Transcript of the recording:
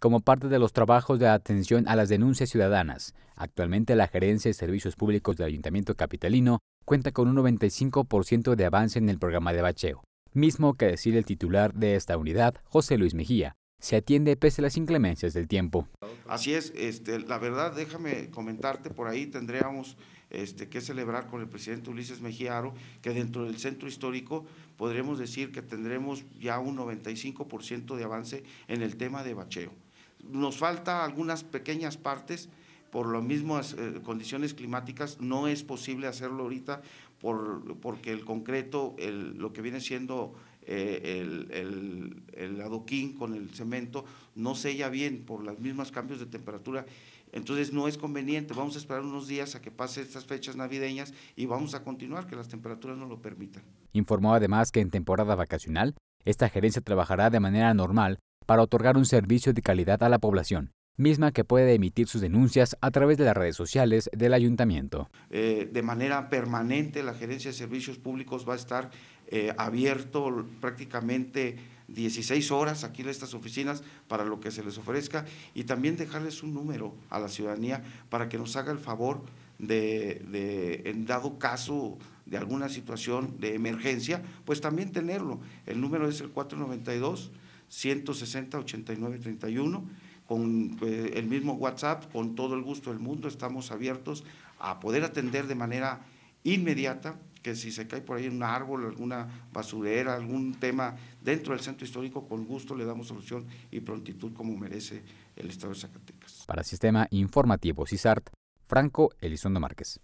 como parte de los trabajos de atención a las denuncias ciudadanas. Actualmente la Gerencia de Servicios Públicos del Ayuntamiento Capitalino cuenta con un 95% de avance en el programa de bacheo, mismo que decir el titular de esta unidad, José Luis Mejía. Se atiende pese a las inclemencias del tiempo. Así es, este, la verdad, déjame comentarte, por ahí tendríamos este, que celebrar con el presidente Ulises Aro, que dentro del centro histórico podremos decir que tendremos ya un 95% de avance en el tema de bacheo. Nos falta algunas pequeñas partes, por las mismas eh, condiciones climáticas, no es posible hacerlo ahorita por, porque el concreto, lo que viene siendo eh, el, adoquín con el cemento, no sella bien por los mismos cambios de temperatura. Entonces no es conveniente, vamos a esperar unos días a que pase estas fechas navideñas y vamos a continuar, que las temperaturas no lo permitan. Informó además que en temporada vacacional, esta gerencia trabajará de manera normal para otorgar un servicio de calidad a la población, misma que puede emitir sus denuncias a través de las redes sociales del ayuntamiento. Eh, de manera permanente la Gerencia de Servicios Públicos va a estar eh, abierto prácticamente 16 horas aquí en estas oficinas para lo que se les ofrezca y también dejarles un número a la ciudadanía para que nos haga el favor de, de, en dado caso de alguna situación de emergencia, pues también tenerlo. El número es el 492. 160 8931 31 con eh, el mismo WhatsApp, con todo el gusto del mundo, estamos abiertos a poder atender de manera inmediata que si se cae por ahí un árbol, alguna basurera, algún tema dentro del centro histórico, con gusto le damos solución y prontitud como merece el Estado de Zacatecas. Para Sistema Informativo CISART, Franco Elizondo Márquez.